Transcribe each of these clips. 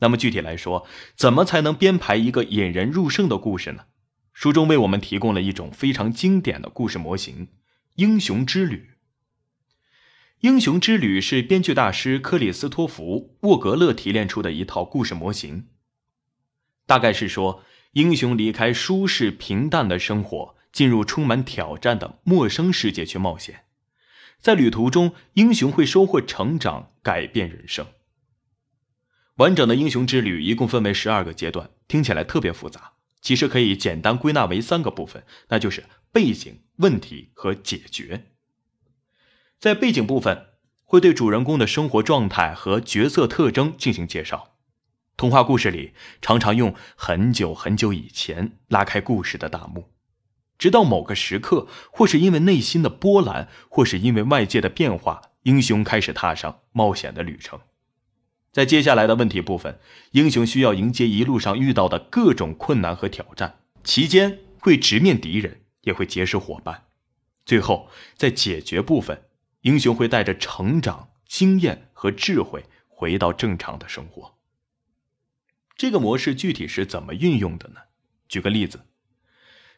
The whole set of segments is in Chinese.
那么具体来说，怎么才能编排一个引人入胜的故事呢？书中为我们提供了一种非常经典的故事模型——英雄之旅。英雄之旅是编剧大师克里斯托弗·沃格勒提炼出的一套故事模型。大概是说，英雄离开舒适平淡的生活，进入充满挑战的陌生世界去冒险。在旅途中，英雄会收获成长，改变人生。完整的英雄之旅一共分为十二个阶段，听起来特别复杂。其实可以简单归纳为三个部分，那就是背景、问题和解决。在背景部分，会对主人公的生活状态和角色特征进行介绍。童话故事里常常用“很久很久以前”拉开故事的大幕，直到某个时刻，或是因为内心的波澜，或是因为外界的变化，英雄开始踏上冒险的旅程。在接下来的问题部分，英雄需要迎接一路上遇到的各种困难和挑战，期间会直面敌人，也会结识伙伴。最后，在解决部分，英雄会带着成长经验和智慧回到正常的生活。这个模式具体是怎么运用的呢？举个例子，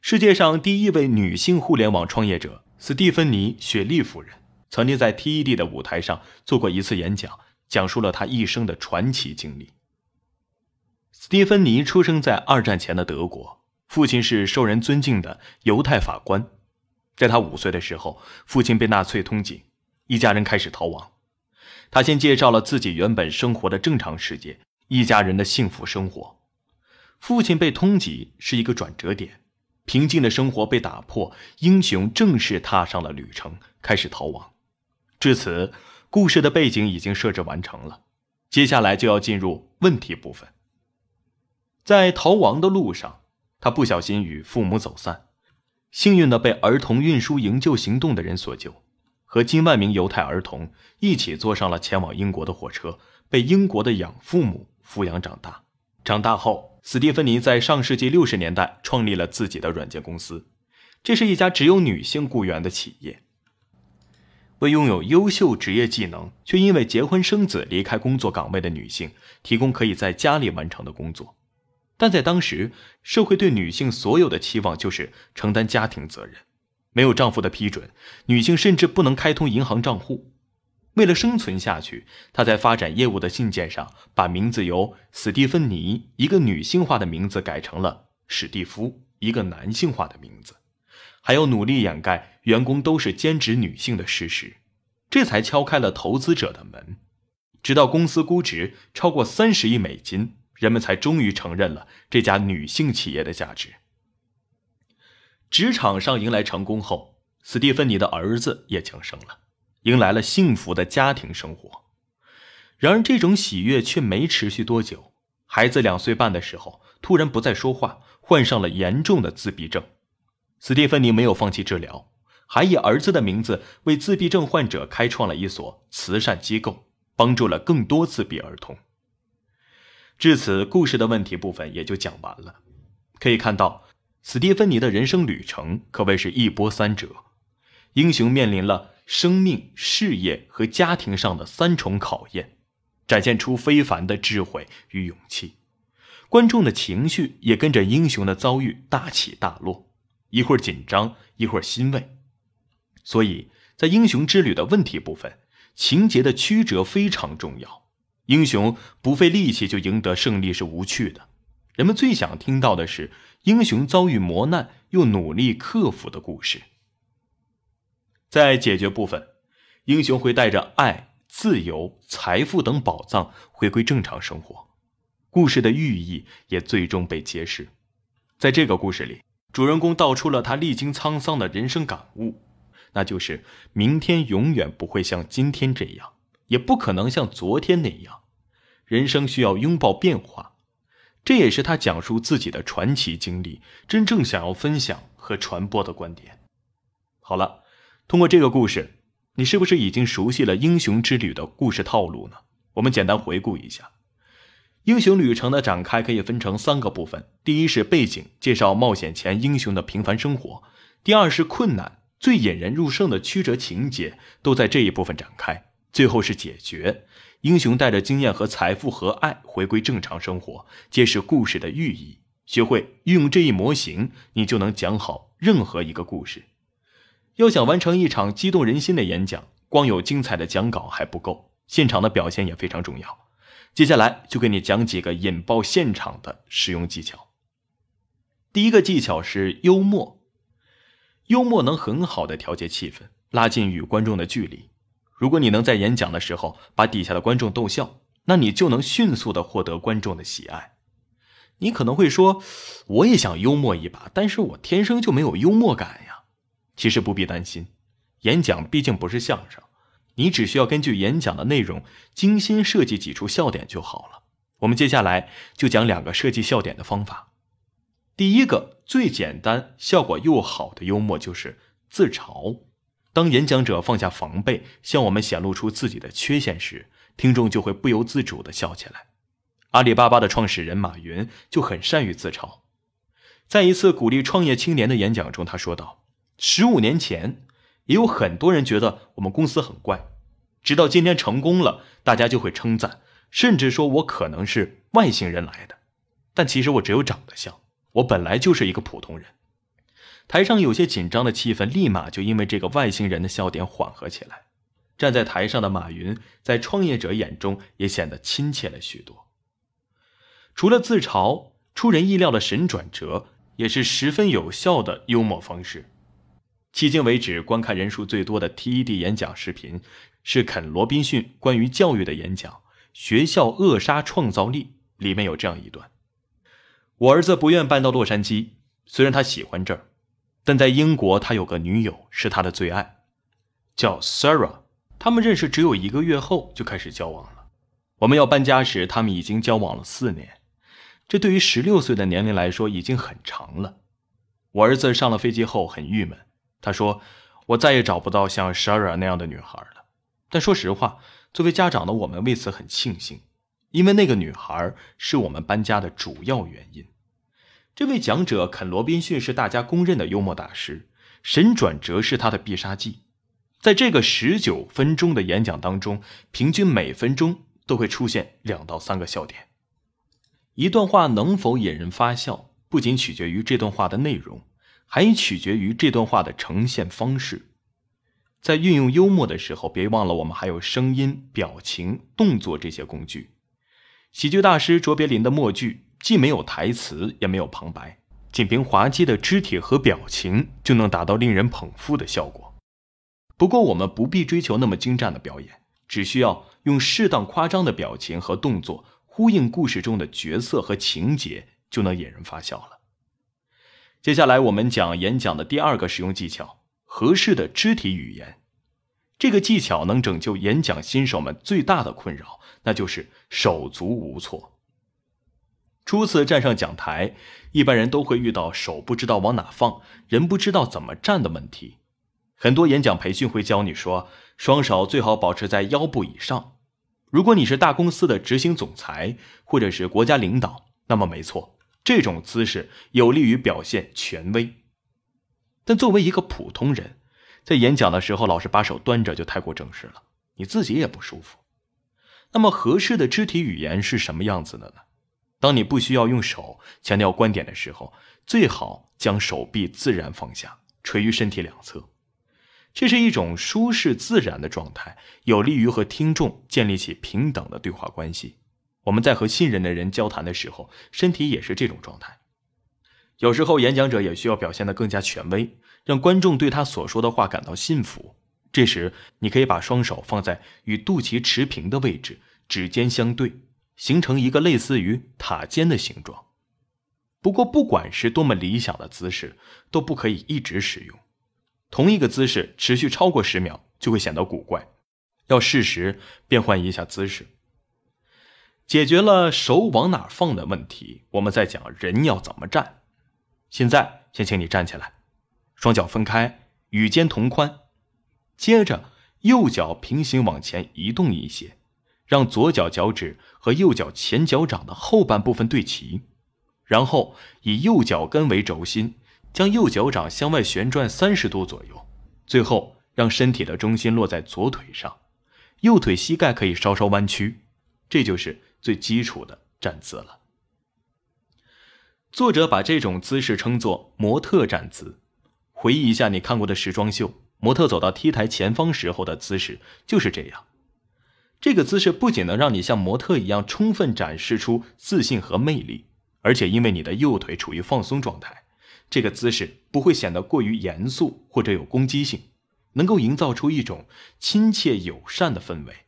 世界上第一位女性互联网创业者斯蒂芬妮·雪莉夫人曾经在 TED 的舞台上做过一次演讲。讲述了他一生的传奇经历。斯蒂芬妮出生在二战前的德国，父亲是受人尊敬的犹太法官。在他五岁的时候，父亲被纳粹通缉，一家人开始逃亡。他先介绍了自己原本生活的正常世界，一家人的幸福生活。父亲被通缉是一个转折点，平静的生活被打破，英雄正式踏上了旅程，开始逃亡。至此。故事的背景已经设置完成了，接下来就要进入问题部分。在逃亡的路上，他不小心与父母走散，幸运的被儿童运输营救行动的人所救，和近万名犹太儿童一起坐上了前往英国的火车，被英国的养父母抚养长大。长大后，斯蒂芬妮在上世纪六十年代创立了自己的软件公司，这是一家只有女性雇员的企业。为拥有优秀职业技能却因为结婚生子离开工作岗位的女性提供可以在家里完成的工作，但在当时社会对女性所有的期望就是承担家庭责任，没有丈夫的批准，女性甚至不能开通银行账户。为了生存下去，她在发展业务的信件上把名字由史蒂芬妮（一个女性化的名字）改成了史蒂夫（一个男性化的名字）。还要努力掩盖员工都是兼职女性的事实，这才敲开了投资者的门。直到公司估值超过三十亿美金，人们才终于承认了这家女性企业的价值。职场上迎来成功后，斯蒂芬妮的儿子也降生了，迎来了幸福的家庭生活。然而，这种喜悦却没持续多久。孩子两岁半的时候，突然不再说话，患上了严重的自闭症。斯蒂芬妮没有放弃治疗，还以儿子的名字为自闭症患者开创了一所慈善机构，帮助了更多自闭儿童。至此，故事的问题部分也就讲完了。可以看到，斯蒂芬妮的人生旅程可谓是一波三折，英雄面临了生命、事业和家庭上的三重考验，展现出非凡的智慧与勇气。观众的情绪也跟着英雄的遭遇大起大落。一会儿紧张，一会儿欣慰，所以在英雄之旅的问题部分，情节的曲折非常重要。英雄不费力气就赢得胜利是无趣的，人们最想听到的是英雄遭遇磨难又努力克服的故事。在解决部分，英雄会带着爱、自由、财富等宝藏回归正常生活，故事的寓意也最终被揭示。在这个故事里。主人公道出了他历经沧桑的人生感悟，那就是明天永远不会像今天这样，也不可能像昨天那样。人生需要拥抱变化，这也是他讲述自己的传奇经历真正想要分享和传播的观点。好了，通过这个故事，你是不是已经熟悉了英雄之旅的故事套路呢？我们简单回顾一下。英雄旅程的展开可以分成三个部分：第一是背景，介绍冒险前英雄的平凡生活；第二是困难，最引人入胜的曲折情节都在这一部分展开；最后是解决，英雄带着经验和财富和爱回归正常生活，揭示故事的寓意。学会运用这一模型，你就能讲好任何一个故事。要想完成一场激动人心的演讲，光有精彩的讲稿还不够，现场的表现也非常重要。接下来就给你讲几个引爆现场的实用技巧。第一个技巧是幽默，幽默能很好的调节气氛，拉近与观众的距离。如果你能在演讲的时候把底下的观众逗笑，那你就能迅速的获得观众的喜爱。你可能会说，我也想幽默一把，但是我天生就没有幽默感呀。其实不必担心，演讲毕竟不是相声。你只需要根据演讲的内容精心设计几处笑点就好了。我们接下来就讲两个设计笑点的方法。第一个最简单、效果又好的幽默就是自嘲。当演讲者放下防备，向我们显露出自己的缺陷时，听众就会不由自主的笑起来。阿里巴巴的创始人马云就很善于自嘲。在一次鼓励创业青年的演讲中，他说道：“十五年前。”也有很多人觉得我们公司很怪，直到今天成功了，大家就会称赞，甚至说我可能是外星人来的。但其实我只有长得像，我本来就是一个普通人。台上有些紧张的气氛，立马就因为这个外星人的笑点缓和起来。站在台上的马云，在创业者眼中也显得亲切了许多。除了自嘲，出人意料的神转折也是十分有效的幽默方式。迄今为止，观看人数最多的 TED 演讲视频是肯·罗宾逊关于教育的演讲《学校扼杀创造力》。里面有这样一段：我儿子不愿搬到洛杉矶，虽然他喜欢这儿，但在英国他有个女友是他的最爱，叫 Sarah。他们认识只有一个月后就开始交往了。我们要搬家时，他们已经交往了四年，这对于十六岁的年龄来说已经很长了。我儿子上了飞机后很郁闷。他说：“我再也找不到像 s h 那样的女孩了。”但说实话，作为家长的我们为此很庆幸，因为那个女孩是我们搬家的主要原因。这位讲者肯·罗宾逊是大家公认的幽默大师，神转折是他的必杀技。在这个十九分钟的演讲当中，平均每分钟都会出现两到三个笑点。一段话能否引人发笑，不仅取决于这段话的内容。还取决于这段话的呈现方式，在运用幽默的时候，别忘了我们还有声音、表情、动作这些工具。喜剧大师卓别林的默剧既没有台词，也没有旁白，仅凭滑稽的肢体和表情就能达到令人捧腹的效果。不过，我们不必追求那么精湛的表演，只需要用适当夸张的表情和动作呼应故事中的角色和情节，就能引人发笑了。接下来我们讲演讲的第二个使用技巧：合适的肢体语言。这个技巧能拯救演讲新手们最大的困扰，那就是手足无措。初次站上讲台，一般人都会遇到手不知道往哪放、人不知道怎么站的问题。很多演讲培训会教你说，双手最好保持在腰部以上。如果你是大公司的执行总裁或者是国家领导，那么没错。这种姿势有利于表现权威，但作为一个普通人，在演讲的时候老是把手端着就太过正式了，你自己也不舒服。那么，合适的肢体语言是什么样子的呢？当你不需要用手强调观点的时候，最好将手臂自然放下，垂于身体两侧。这是一种舒适自然的状态，有利于和听众建立起平等的对话关系。我们在和信任的人交谈的时候，身体也是这种状态。有时候演讲者也需要表现得更加权威，让观众对他所说的话感到信服。这时，你可以把双手放在与肚脐持平的位置，指尖相对，形成一个类似于塔尖的形状。不过，不管是多么理想的姿势，都不可以一直使用。同一个姿势持续超过十秒就会显得古怪，要适时变换一下姿势。解决了手往哪放的问题，我们再讲人要怎么站。现在先请你站起来，双脚分开，与肩同宽。接着右脚平行往前移动一些，让左脚脚趾和右脚前脚掌的后半部分对齐。然后以右脚跟为轴心，将右脚掌向外旋转三十度左右。最后让身体的中心落在左腿上，右腿膝盖可以稍稍弯曲。这就是。最基础的站姿了。作者把这种姿势称作“模特站姿”。回忆一下你看过的时装秀，模特走到 T 台前方时候的姿势就是这样。这个姿势不仅能让你像模特一样充分展示出自信和魅力，而且因为你的右腿处于放松状态，这个姿势不会显得过于严肃或者有攻击性，能够营造出一种亲切友善的氛围。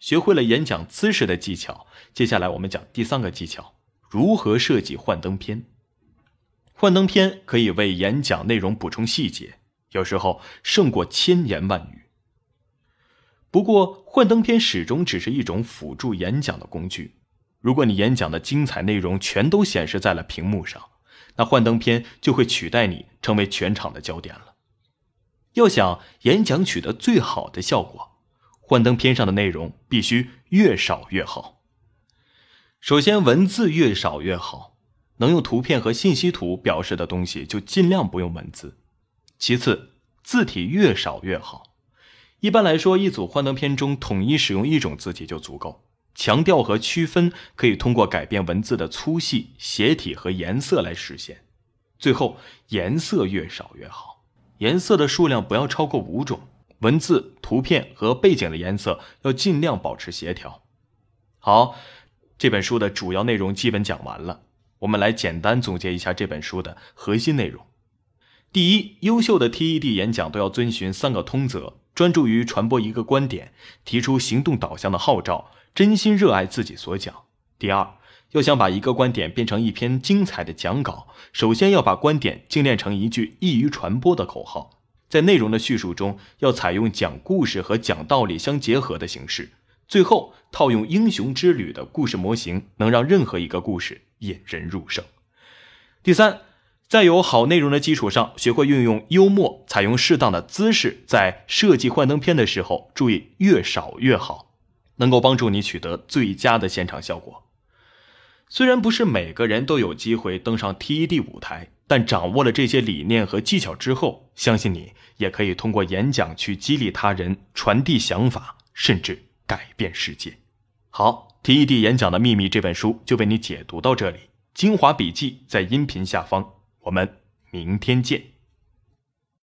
学会了演讲姿势的技巧，接下来我们讲第三个技巧：如何设计幻灯片。幻灯片可以为演讲内容补充细节，有时候胜过千言万语。不过，幻灯片始终只是一种辅助演讲的工具。如果你演讲的精彩内容全都显示在了屏幕上，那幻灯片就会取代你，成为全场的焦点了。要想演讲取得最好的效果，幻灯片上的内容必须越少越好。首先，文字越少越好，能用图片和信息图表示的东西就尽量不用文字。其次，字体越少越好。一般来说，一组幻灯片中统一使用一种字体就足够。强调和区分可以通过改变文字的粗细、斜体和颜色来实现。最后，颜色越少越好，颜色的数量不要超过五种。文字、图片和背景的颜色要尽量保持协调。好，这本书的主要内容基本讲完了，我们来简单总结一下这本书的核心内容。第一，优秀的 TED 演讲都要遵循三个通则：专注于传播一个观点，提出行动导向的号召，真心热爱自己所讲。第二，要想把一个观点变成一篇精彩的讲稿，首先要把观点精炼成一句易于传播的口号。在内容的叙述中，要采用讲故事和讲道理相结合的形式。最后，套用英雄之旅的故事模型，能让任何一个故事引人入胜。第三，在有好内容的基础上，学会运用幽默，采用适当的姿势。在设计幻灯片的时候，注意越少越好，能够帮助你取得最佳的现场效果。虽然不是每个人都有机会登上 TED 舞台，但掌握了这些理念和技巧之后，相信你也可以通过演讲去激励他人、传递想法，甚至改变世界。好，《TED 演讲的秘密》这本书就被你解读到这里，精华笔记在音频下方。我们明天见。